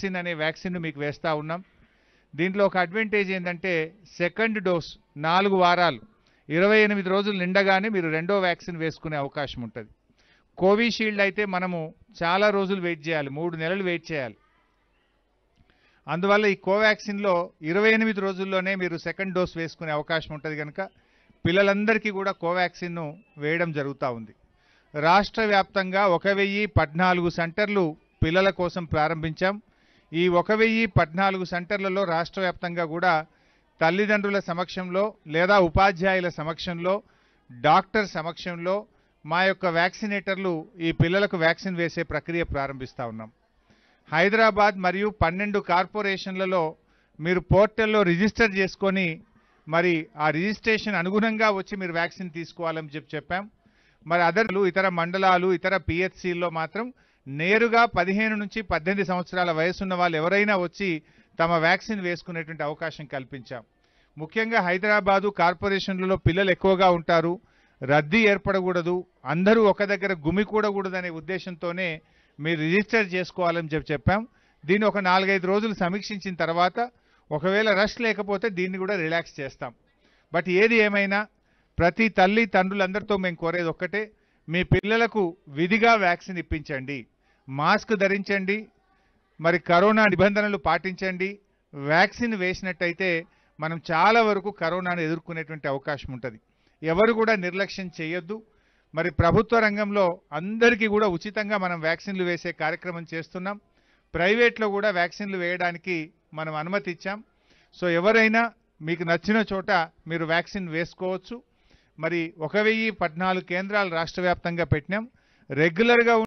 vaccine అనే vaccine మీకు వేస్తూ ఉన్నాం దీంట్లో ఒక అడ్వాంటేజ్ ఏంటంటే సెకండ్ డోస్ నాలుగు వారాలు ఇరవై ఎనిమిది రోజులు నిండగానే మీరు రెండో వ్యాక్సిన్ వేసుకునే అవకాశం ఉంటుంది కోవిషీల్డ్ అయితే మనము చాలా రోజులు వెయిట్ చేయాలి మూడు నెలలు వెయిట్ చేయాలి అందువల్ల ఈ కోవాక్సిన్లో ఇరవై ఎనిమిది రోజుల్లోనే మీరు సెకండ్ డోస్ వేసుకునే అవకాశం ఉంటుంది కనుక పిల్లలందరికీ కూడా కోవాక్సిన్ను వేయడం జరుగుతూ ఉంది రాష్ట్ర వ్యాప్తంగా ఒక వెయ్యి పద్నాలుగు సెంటర్లు పిల్లల కోసం ప్రారంభించాం ఈ ఒక వెయ్యి పద్నాలుగు సెంటర్లలో రాష్ట్ర వ్యాప్తంగా కూడా తల్లిదండ్రుల సమక్షంలో లేదా ఉపాధ్యాయుల సమక్షంలో డాక్టర్ సమక్షంలో మా యొక్క వ్యాక్సినేటర్లు ఈ పిల్లలకు వ్యాక్సిన్ వేసే ప్రక్రియ ప్రారంభిస్తూ ఉన్నాం హైదరాబాద్ మరియు పన్నెండు కార్పొరేషన్లలో మీరు పోర్టల్లో రిజిస్టర్ చేసుకొని మరి ఆ రిజిస్ట్రేషన్ అనుగుణంగా వచ్చి మీరు వ్యాక్సిన్ తీసుకోవాలని చెప్పి చెప్పాం మరి అదర్లు ఇతర మండలాలు ఇతర పిహెచ్సిల్లో మాత్రం నేరుగా పదిహేను నుంచి పద్దెనిమిది సంవత్సరాల వయసున్న వాళ్ళు ఎవరైనా వచ్చి తమ వ్యాక్సిన్ వేసుకునేటువంటి అవకాశం కల్పించాం ముఖ్యంగా హైదరాబాదు కార్పొరేషన్లలో పిల్లలు ఎక్కువగా ఉంటారు రద్దీ ఏర్పడకూడదు అందరూ ఒక దగ్గర గుమికూడకూడదనే ఉద్దేశంతోనే మీరు రిజిస్టర్ చేసుకోవాలని చెప్పి చెప్పాం దీన్ని ఒక నాలుగైదు రోజులు సమీక్షించిన తర్వాత ఒకవేళ రష్ లేకపోతే దీన్ని కూడా రిలాక్స్ చేస్తాం బట్ ఏది ఏమైనా ప్రతి తల్లి తండ్రులందరితో మేము కోరేది ఒక్కటే మీ పిల్లలకు విధిగా వ్యాక్సిన్ ఇప్పించండి మాస్క్ ధరించండి మరి కరోనా నిబంధనలు పాటించండి వ్యాక్సిన్ వేసినట్టయితే మనం చాలా వరకు కరోనాను ఎదుర్కొనేటువంటి అవకాశం ఉంటుంది ఎవరు కూడా నిర్లక్ష్యం చేయొద్దు మరి ప్రభుత్వ రంగంలో అందరికీ కూడా ఉచితంగా మనం వ్యాక్సిన్లు వేసే కార్యక్రమం చేస్తున్నాం ప్రైవేట్లో కూడా వ్యాక్సిన్లు వేయడానికి మనం అనుమతి ఇచ్చాం సో ఎవరైనా మీకు నచ్చిన చోట మీరు వ్యాక్సిన్ వేసుకోవచ్చు మరి ఒక కేంద్రాలు రాష్ట్ర వ్యాప్తంగా పెట్టినాం రెగ్యులర్గా